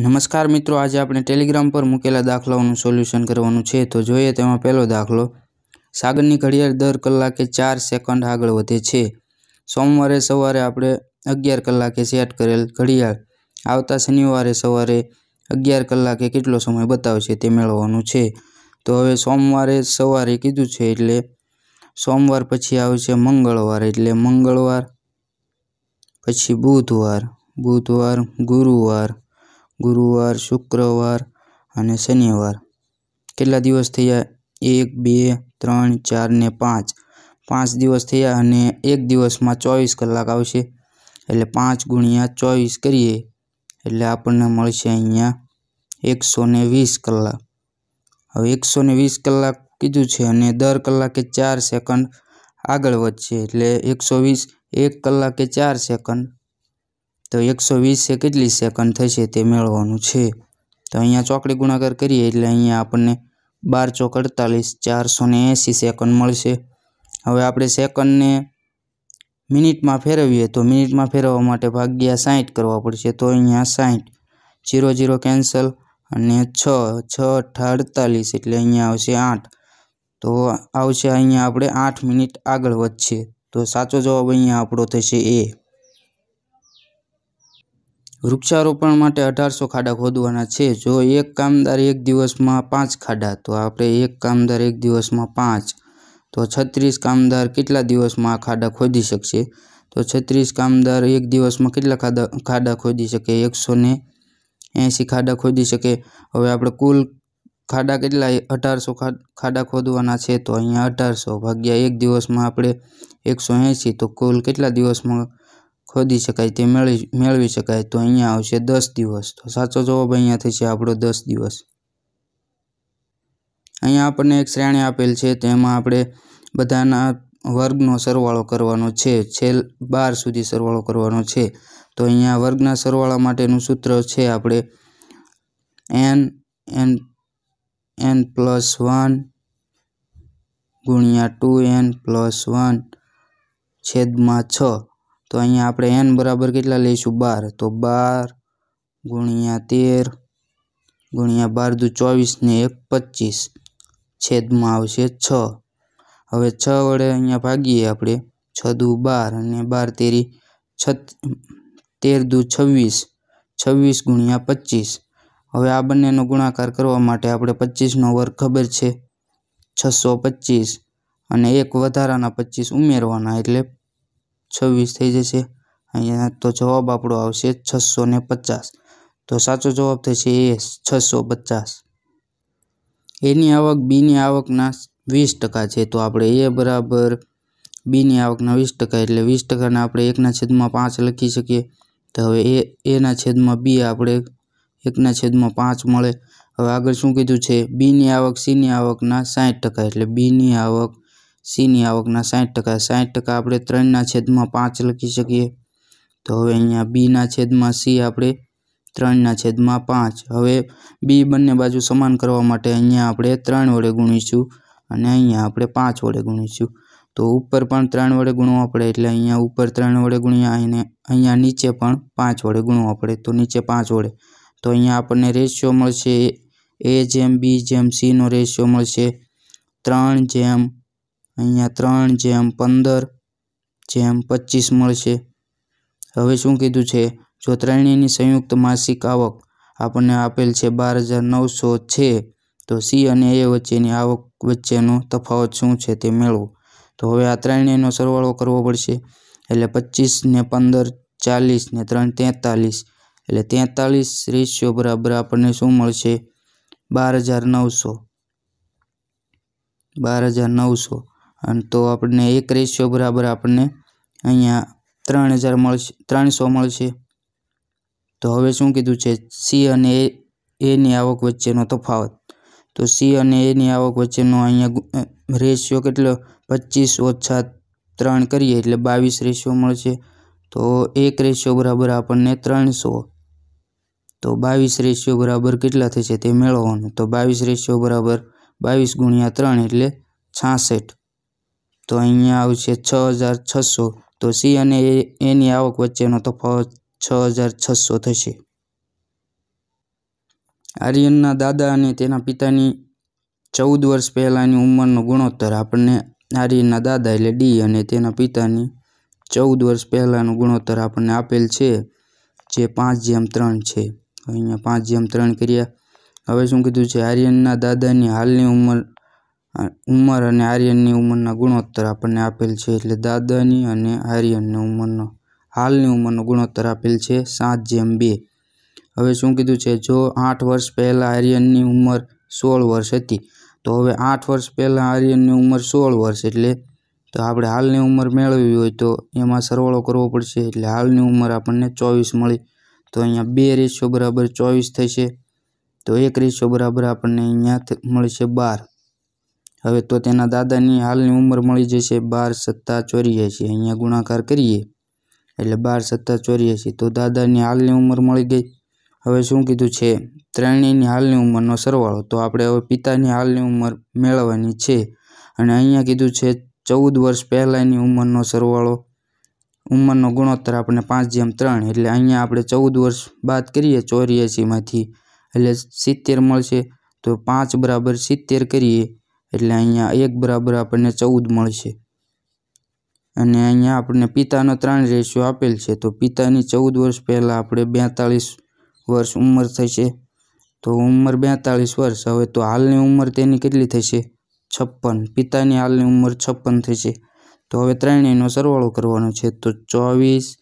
નમસ્કાર મિત્રો આજે આપણે ટેલિગ્રામ પર મૂકેલા દાખલાઓનું સોલ્યુશન કરવાનું છે તો જોઈએ તેમાં પહેલો દાખલો સાગરની ઘડિયાળ દર કલાકે ચાર સેકન્ડ આગળ વધે છે સોમવારે સવારે આપણે અગિયાર કલાકે સેટ કરેલ ઘડિયાળ આવતા શનિવારે સવારે અગિયાર કલાકે કેટલો સમય બતાવશે તે મેળવવાનું છે તો હવે સોમવારે સવારે કીધું છે એટલે સોમવાર પછી આવશે મંગળવાર એટલે મંગળવાર પછી બુધવાર બુધવાર ગુરુવાર ગુરુવાર શુક્રવાર અને શનિવાર કેટલા દિવસ થયા એક બે ત્રણ ચાર ને પાંચ પાંચ દિવસ થયા અને એક દિવસમાં ચોવીસ કલાક આવશે એટલે પાંચ ગુણ્યા ચોવીસ કરીએ એટલે આપણને મળશે અહીંયા એકસો ને વીસ કલાક હવે એકસો ને વીસ કલાક કીધું છે અને દર કલાકે ચાર સેકન્ડ આગળ વધશે એટલે એકસો વીસ એક કલાકે ચાર સેકન્ડ તો એકસો વીસ છે કેટલી સેકન્ડ થશે તે મેળવવાનું છે તો અહીંયા ચોકડી ગુણાકાર કરીએ એટલે અહીંયા આપણને બાર ચોક અડતાલીસ ચારસો ને એંસી સેકન્ડ મળશે હવે આપણે સેકન્ડને મિનિટમાં ફેરવીએ તો મિનિટમાં ફેરવવા માટે ભાગ્યા સાહીઠ કરવા પડશે તો અહીંયા સાહીઠ જીરો જીરો કેન્સલ અને છ છ અઠ્ઠા અડતાલીસ એટલે અહીંયા આવશે આઠ તો આવશે અહીંયા આપણે આઠ મિનિટ આગળ વધશે તો સાચો જવાબ અહીંયા આપણો થશે એ વૃક્ષારોપણ માટે અઢારસો ખાડા ખોદવાના છે જો એક કામદાર એક દિવસમાં પાંચ ખાડા તો આપણે એક કામદાર એક દિવસમાં પાંચ તો છત્રીસ કામદાર કેટલા દિવસમાં આ ખાડા ખોદી શકશે તો છત્રીસ કામદાર એક દિવસમાં કેટલા ખાડા ખાડા ખોદી શકે એકસો ને એંસી ખાડા ખોદી શકે હવે આપણે કુલ ખાડા કેટલા અઢારસો ખાડા ખોદવાના છે તો અહીંયા અઢારસો ભાગ્યા એક દિવસમાં આપણે એકસો એંસી તો કુલ કેટલા દિવસમાં ખોદી શકાય તે મેળવી મેળવી શકાય તો અહીંયા આવશે દસ દિવસ તો સાચો જવાબ અહીંયા થશે આપણો દસ દિવસ અહીંયા આપણને એક શ્રેણી આપેલ છે તેમાં આપણે બધાના વર્ગનો સરવાળો કરવાનો છે છેલ બાર સુધી સરવાળો કરવાનો છે તો અહીંયા વર્ગના સરવાળા માટેનું સૂત્ર છે આપણે N N N plus one ગુણ્યા ટુ એન પ્લસ વન છેદમાં છ તો અહીંયા આપણે એન બરાબર કેટલા લઈશું બાર તો બાર ગુણ્યા તેર ગુણ્યા બાર દુ ચોવીસ ને એક પચીસ છેદમાં આવશે છ હવે છ વડે અહીંયા ભાગીએ આપણે છ દુ બાર અને બાર તેરી છત તેર દુ છવ્વીસ છવ્વીસ ગુણ્યા પચીસ હવે આ બંનેનો ગુણાકાર કરવા માટે આપણે પચીસનો વર્ગ ખબર છે છસો પચીસ અને એક વધારાના પચીસ ઉમેરવાના એટલે છવ્વીસ થઈ જશે અહીંયા તો જવાબ આપણો આવશે છસો ને પચાસ તો સાચો જવાબ થશે એ છસો પચાસ એની આવક બીની આવકના વીસ ટકા છે તો આપણે એ બરાબર બીની આવકના વીસ ટકા એટલે વીસ ટકાના આપણે એકના છેદમાં પાંચ લખી શકીએ તો હવે એ એના છેદમાં બી આપણે એકના છેદમાં પાંચ મળે હવે આગળ શું કીધું છે બીની આવક સીની આવકના સાઠ ટકા એટલે બીની આવક સીની આવકના સાઠ ટકા સાઠ ટકા આપણે ત્રણના છેદમાં પાંચ લખી શકીએ તો હવે અહીંયા બીના છેદમાં સી આપણે ત્રણના છેદમાં પાંચ હવે બી બંને બાજુ સમાન કરવા માટે અહીંયા આપણે ત્રણ વડે ગુણીશું અને અહીંયા આપણે પાંચ વડે ગુણીશું તો ઉપર પણ ત્રણ વડે ગુણવા પડે એટલે અહીંયા ઉપર ત્રણ વડે ગુણ્યા અને અહીંયા નીચે પણ પાંચ વડે ગુણવા પડે તો નીચે પાંચ વડે તો અહીંયા આપણને રેશિયો મળશે એ જેમ બી જેમ સીનો રેશિયો મળશે ત્રણ જેમ અહીંયા ત્રણ જેમ પંદર જેમ પચીસ મળશે હવે શું કીધું છે જો ત્રણેયની સંયુક્ત માસિક આવક આપણને આપેલ છે બાર હજાર નવસો છે તો સી અને એ વચ્ચેની આવક વચ્ચેનો તફાવત શું છે તે મેળવો તો હવે આ ત્રણેયનો સરવાળો કરવો પડશે એટલે પચીસ ને પંદર ચાલીસ ને ત્રણ તેતાલીસ એટલે તેતાલીસ રેશિયો બરાબર આપણને શું મળશે બાર હજાર નવસો બાર હજાર નવસો અને તો આપણને એક રેશિયો બરાબર આપણને અહીંયા ત્રણ હજાર મળશે ત્રણસો મળશે તો હવે શું કીધું છે સી અને એની આવક વચ્ચેનો તફાવત તો સી અને એની આવક વચ્ચેનો અહીંયા રેશિયો કેટલો પચીસ ઓછા ત્રણ કરીએ એટલે બાવીસ રેશિયો મળશે તો એક રેશિયો બરાબર આપણને ત્રણસો તો બાવીસ રેશિયો બરાબર કેટલા થશે તે મેળવવાનું તો બાવીસ રેશિયો બરાબર બાવીસ ગુણ્યા ત્રણ એટલે છાસઠ તો અહીંયા આવશે છ હજાર છસો તો સી અને એની આવક વચ્ચેનો તફાવત છ હજાર છસો થશે આર્યનના દાદા અને તેના પિતાની ચૌદ વર્ષ પહેલાંની ઉંમરનો ગુણોત્તર આપણને આર્યનના દાદા એટલે ડી અને તેના પિતાની ચૌદ વર્ષ પહેલાંનો ગુણોત્તર આપણને આપેલ છે જે પાંચ જેમ ત્રણ છે અહીંયા પાંચ જેમ ત્રણ કર્યા હવે શું કીધું છે આર્યનના દાદાની હાલની ઉંમર ઉંમર અને આર્યનની ઉંમરના ગુણોત્તર આપણને આપેલ છે એટલે દાદાની અને આર્યનની ઉંમરનો હાલની ઉંમરનો ગુણોત્તર આપેલ છે સાત જેમ બે હવે શું કીધું છે જો આઠ વર્ષ પહેલાં આર્યનની ઉંમર સોળ વર્ષ હતી તો હવે આઠ વર્ષ પહેલાં આર્યનની ઉંમર સોળ વર્ષ એટલે તો આપણે હાલની ઉંમર મેળવવી હોય તો એમાં સરવાળો કરવો પડશે એટલે હાલની ઉંમર આપણને ચોવીસ મળી તો અહીંયા બે રેશિયો બરાબર ચોવીસ થશે તો એક રેશિયો બરાબર આપણને અહીંયા મળશે બાર હવે તો તેના દાદાની હાલની ઉંમર મળી જશે બાર સત્તા ચોર્યાસી અહીંયા ગુણાકાર કરીએ એટલે બાર સત્તા ચોર્યાસી તો દાદાની હાલની ઉંમર મળી ગઈ હવે શું કીધું છે ત્રણેયની હાલની ઉંમરનો સરવાળો તો આપણે હવે પિતાની હાલની ઉંમર મેળવવાની છે અને અહીંયા કીધું છે ચૌદ વર્ષ પહેલાંની ઉંમરનો સરવાળો ઉંમરનો ગુણોત્તર આપણે પાંચ જેમ ત્રણ એટલે અહીંયા આપણે ચૌદ વર્ષ બાદ કરીએ ચોર્યાસીમાંથી એટલે સિત્તેર મળશે તો પાંચ બરાબર સિત્તેર કરીએ એટલે અહીંયા એક બરાબર આપણને ચૌદ મળશે અને અહીંયા આપણને પિતાનો ત્રણ રેશિયો આપેલ છે તો પિતાની ચૌદ વર્ષ પહેલાં આપણે બેતાળીસ વર્ષ ઉંમર થશે તો ઉંમર બેતાળીસ વર્ષ હવે તો હાલની ઉંમર તેની કેટલી થશે છપ્પન પિતાની હાલની ઉંમર છપ્પન થશે તો હવે ત્રણેયનો સરવાળો કરવાનો છે તો ચોવીસ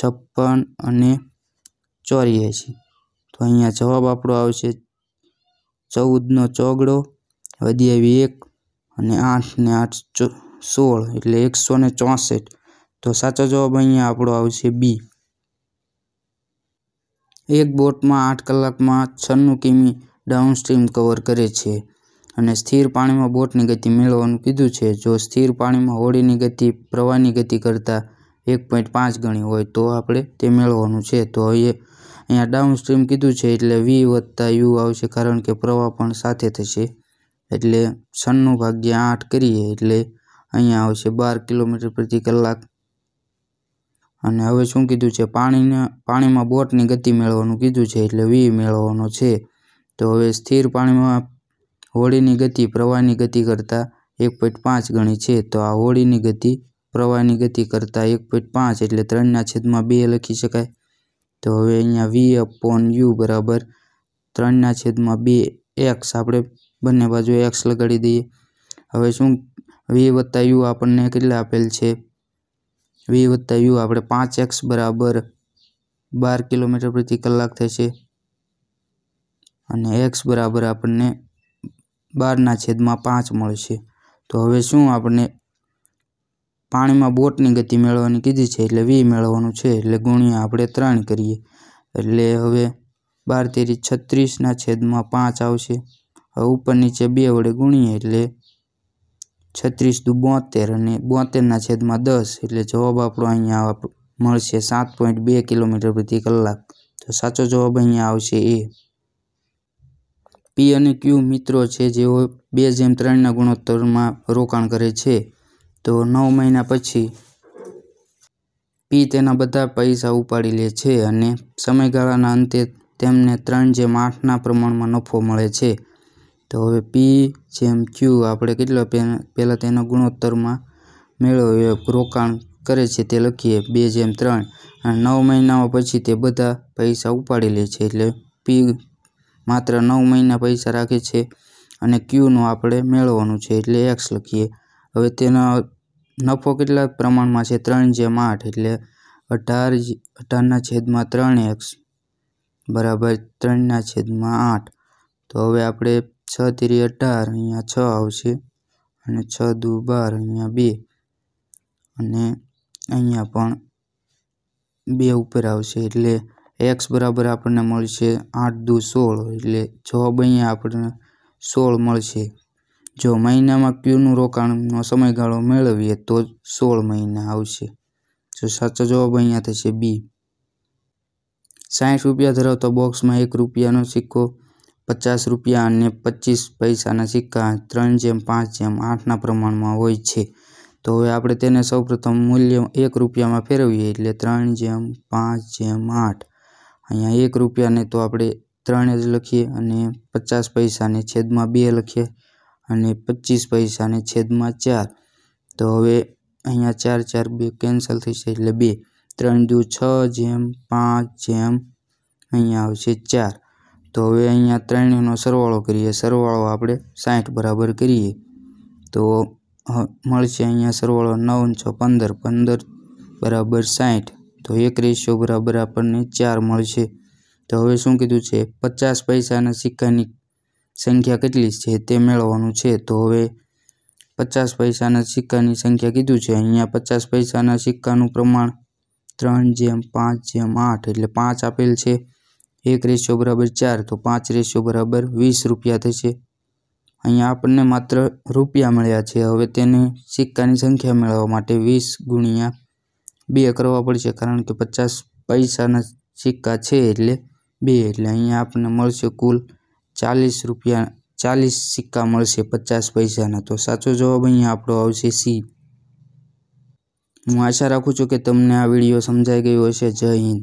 છપ્પન અને ચોર્યાસી તો અહીંયા જવાબ આપણો આવશે ચૌદનો ચોગડો વધી આવી એક અને આઠ ને આઠ સોળ એટલે એકસો ને ચોસઠ તો સાચો જવાબ અહીંયા આપણો આવશે બી એક બોટમાં આઠ કલાકમાં છન્નું કિમી ડાઉનસ્ટ્રીમ કવર કરે છે અને સ્થિર પાણીમાં બોટની ગતિ મેળવવાનું કીધું છે જો સ્થિર પાણીમાં હોડીની ગતિ પ્રવાહની ગતિ કરતાં એક પોઈન્ટ પાંચ ગણી હોય તો આપણે તે મેળવવાનું છે તો હવે અહીંયા ડાઉનસ્ટ્રીમ કીધું છે એટલે વી વત્તા યુ આવશે કારણ કે પ્રવાહ પણ સાથે થશે એટલે સનનું ભાગ્યા આઠ કરીએ એટલે અહીંયા આવશે બાર કિલોમીટર પ્રતિ કલાક અને હવે શું કીધું છે પાણીને પાણીમાં બોટની ગતિ મેળવવાનું કીધું છે એટલે વી મેળવવાનો છે તો હવે સ્થિર પાણીમાં હોળીની ગતિ પ્રવાહની ગતિ કરતાં એક પોઈન્ટ પાંચ ગણી છે તો આ હોળીની ગતિ પ્રવાહની ગતિ કરતાં એક પોઈન્ટ પાંચ એટલે ત્રણના છેદમાં બે લખી શકાય તો હવે અહીંયા વી અપોન યુ બરાબર ત્રણના છેદમાં બે એક્સ આપણે બંને બાજુએ એક્સ લગાડી દઈએ હવે શું વી વત્તા યુ આપણને કેટલા આપેલ છે વી વત્તા યુ આપણે પાંચ એક્સ બરાબર બાર કિલોમીટર પ્રતિ કલાક થશે અને એક્સ બરાબર આપણને બારના છેદમાં પાંચ મળશે તો હવે શું આપણે પાણીમાં બોટની ગતિ મેળવવાની કીધી છે એટલે વી મેળવવાનું છે એટલે ગુણ્યા આપણે ત્રણ કરીએ એટલે હવે બાર તેરી છત્રીસના છેદમાં પાંચ આવશે હવે ઉપર નીચે બે વડે ગુણીએ એટલે છત્રીસ દુ બોતેર અને બોતેરના છેદમાં દસ એટલે જવાબ આપણો અહીંયા મળશે સાત પોઈન્ટ બે કિલોમીટર પ્રતિ કલાક તો સાચો જવાબ અહીંયા આવશે એ પી અને ક્યુ મિત્રો છે જેઓ બે જેમ ત્રણના ગુણોત્તરમાં રોકાણ કરે છે તો નવ મહિના પછી પી તેના બધા પૈસા ઉપાડી લે છે અને સમયગાળાના અંતે તેમને ત્રણ જેમ આઠના પ્રમાણમાં નફો મળે છે તો હવે પી જેમ ક્યૂ આપણે કેટલા પહેલાં તેના ગુણોત્તરમાં મેળવ્યો રોકાણ કરે છે તે લખીએ બે જેમ ત્રણ અને નવ મહિનામાં પછી તે બધા પૈસા ઉપાડી લે છે એટલે પી માત્ર નવ મહિના પૈસા રાખે છે અને ક્યૂનું આપણે મેળવવાનું છે એટલે એક્સ લખીએ હવે તેનો નફો કેટલા પ્રમાણમાં છે ત્રણ જેમ આઠ એટલે અઢાર અઢારના છેદમાં ત્રણ એક્સ બરાબર ત્રણના છેદમાં આઠ તો હવે આપણે છ તેરી અઢાર અહીંયા છ આવશે અને છ દુ બાર અહીંયા બે અને અહીંયા પણ બે ઉપર આવશે એટલે એક્સ બરાબર આપણને મળશે આઠ દુ સોળ એટલે જોબ અહીંયા આપણને સોળ મળશે જો મહિનામાં ક્યુનું રોકાણનો સમયગાળો મેળવીએ તો સોળ મહિના આવશે જો સાચો જવાબ અહીંયા થશે બી સાઠ રૂપિયા ધરાવતા બોક્સમાં એક રૂપિયાનો સિક્કો પચાસ રૂપિયા અને પચીસ પૈસાના સિક્કા ત્રણ જેમ પાંચ જેમ આઠના પ્રમાણમાં હોય છે તો હવે આપણે તેને સૌપ્રથમ મૂલ્ય એક રૂપિયામાં ફેરવીએ એટલે ત્રણ જેમ પાંચ જેમ આઠ અહીંયા એક રૂપિયાને તો આપણે ત્રણ જ લખીએ અને પચાસ પૈસાને છેદમાં બે લખીએ અને પચીસ પૈસાને છેદમાં ચાર તો હવે અહીંયા ચાર ચાર બે કેન્સલ થશે એટલે બે ત્રણ દુ છ જેમ પાંચ જેમ અહીંયા આવશે ચાર તો હવે અહીંયા ત્રણેયનો સરવાળો કરીએ સરવાળો આપણે સાઠ બરાબર કરીએ તો મળશે અહીંયા સરવાળો નવ છ પંદર પંદર બરાબર સાઠ તો એક રેશિયો બરાબર આપણને ચાર મળશે તો હવે શું કીધું છે પચાસ પૈસાના સિક્કાની સંખ્યા કેટલી છે તે મેળવવાનું છે તો હવે પચાસ પૈસાના સિક્કાની સંખ્યા કીધું છે અહીંયા પચાસ પૈસાના સિક્કાનું પ્રમાણ ત્રણ જેમ પાંચ જેમ આઠ એટલે પાંચ આપેલ છે એક રેશિયો બરાબર ચાર તો પાંચ રેશિયો બરાબર વીસ રૂપિયા થશે અહીંયા આપણને માત્ર રૂપિયા મળ્યા છે હવે તેને સિક્કાની સંખ્યા મેળવવા માટે વીસ ગુણ્યા બે કરવા પડશે કારણ કે પચાસ પૈસાના સિક્કા છે એટલે બે એટલે અહીંયા આપણને મળશે કુલ ચાલીસ રૂપિયા ચાલીસ સિક્કા મળશે પચાસ પૈસાના તો સાચો જવાબ અહીંયા આપણો આવશે સી હું આશા રાખું છું કે તમને આ વિડીયો સમજાઈ ગયો હશે જય હિન્દ